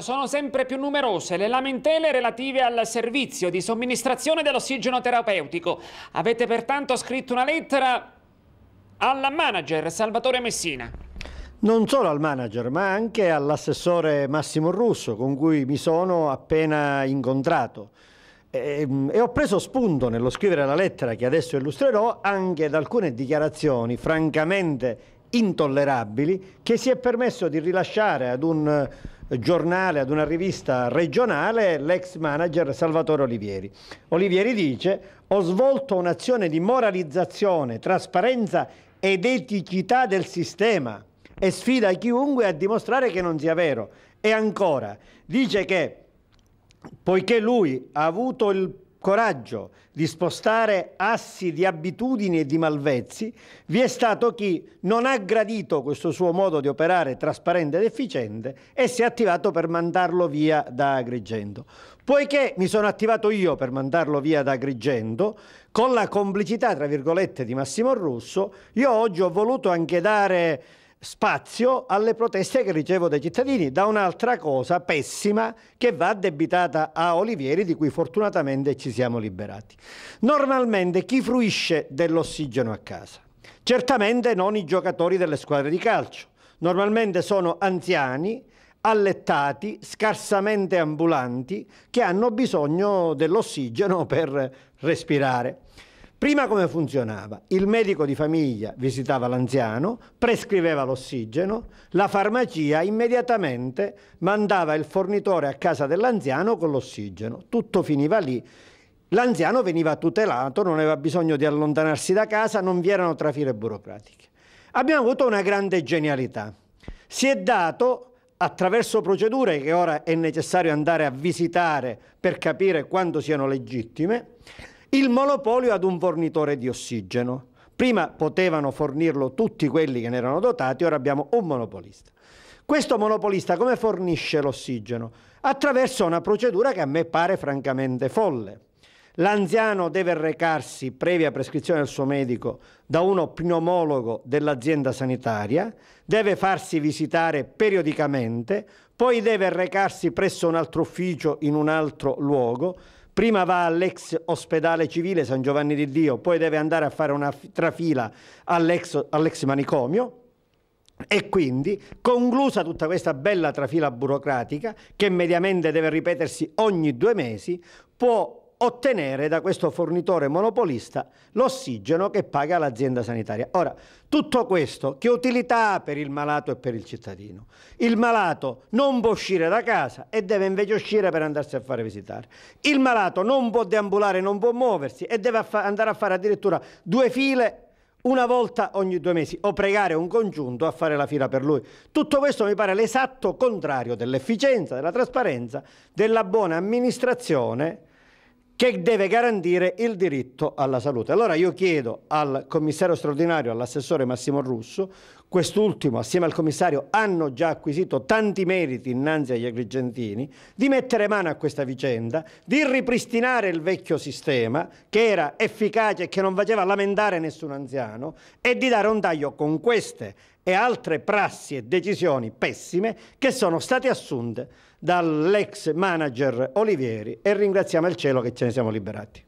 Sono sempre più numerose le lamentele relative al servizio di somministrazione dell'ossigeno terapeutico. Avete pertanto scritto una lettera al manager Salvatore Messina. Non solo al manager, ma anche all'assessore Massimo Russo, con cui mi sono appena incontrato. E, ehm, e ho preso spunto nello scrivere la lettera che adesso illustrerò anche da alcune dichiarazioni francamente intollerabili che si è permesso di rilasciare ad un giornale, ad una rivista regionale, l'ex manager Salvatore Olivieri. Olivieri dice ho svolto un'azione di moralizzazione, trasparenza ed eticità del sistema e sfida chiunque a dimostrare che non sia vero. E ancora, dice che poiché lui ha avuto il coraggio di spostare assi di abitudini e di malvezzi, vi è stato chi non ha gradito questo suo modo di operare trasparente ed efficiente e si è attivato per mandarlo via da Agrigento. Poiché mi sono attivato io per mandarlo via da Agrigento, con la complicità, tra virgolette, di Massimo Russo, io oggi ho voluto anche dare spazio alle proteste che ricevo dai cittadini, da un'altra cosa pessima che va addebitata a Olivieri di cui fortunatamente ci siamo liberati. Normalmente chi fruisce dell'ossigeno a casa? Certamente non i giocatori delle squadre di calcio, normalmente sono anziani allettati, scarsamente ambulanti, che hanno bisogno dell'ossigeno per respirare. Prima come funzionava? Il medico di famiglia visitava l'anziano, prescriveva l'ossigeno, la farmacia immediatamente mandava il fornitore a casa dell'anziano con l'ossigeno. Tutto finiva lì. L'anziano veniva tutelato, non aveva bisogno di allontanarsi da casa, non vi erano trafile burocratiche. Abbiamo avuto una grande genialità. Si è dato attraverso procedure che ora è necessario andare a visitare per capire quando siano legittime, il monopolio ad un fornitore di ossigeno. Prima potevano fornirlo tutti quelli che ne erano dotati, ora abbiamo un monopolista. Questo monopolista come fornisce l'ossigeno? Attraverso una procedura che a me pare francamente folle. L'anziano deve recarsi, previa prescrizione del suo medico, da uno pneumologo dell'azienda sanitaria, deve farsi visitare periodicamente, poi deve recarsi presso un altro ufficio in un altro luogo, Prima va all'ex ospedale civile San Giovanni di Dio, poi deve andare a fare una trafila all'ex, all'ex manicomio, e quindi, conclusa tutta questa bella trafila burocratica, che mediamente deve ripetersi ogni due mesi, può ottenere da questo fornitore monopolista l'ossigeno che paga l'azienda sanitaria. Ora, tutto questo che utilità ha per il malato e per il cittadino? Il malato non può uscire da casa e deve invece uscire per andarsi a fare visitare. Il malato non può deambulare, non può muoversi e deve andare a fare addirittura due file una volta ogni due mesi o pregare un congiunto a fare la fila per lui. Tutto questo mi pare l'esatto contrario dell'efficienza, della trasparenza, della buona amministrazione che deve garantire il diritto alla salute. Allora io chiedo al commissario straordinario, all'assessore Massimo Russo, quest'ultimo assieme al commissario hanno già acquisito tanti meriti innanzi agli agrigentini, di mettere mano a questa vicenda, di ripristinare il vecchio sistema che era efficace e che non faceva lamentare nessun anziano e di dare un taglio con queste e altre prassi e decisioni pessime che sono state assunte dall'ex manager Olivieri e ringraziamo il cielo che ce ne siamo liberati.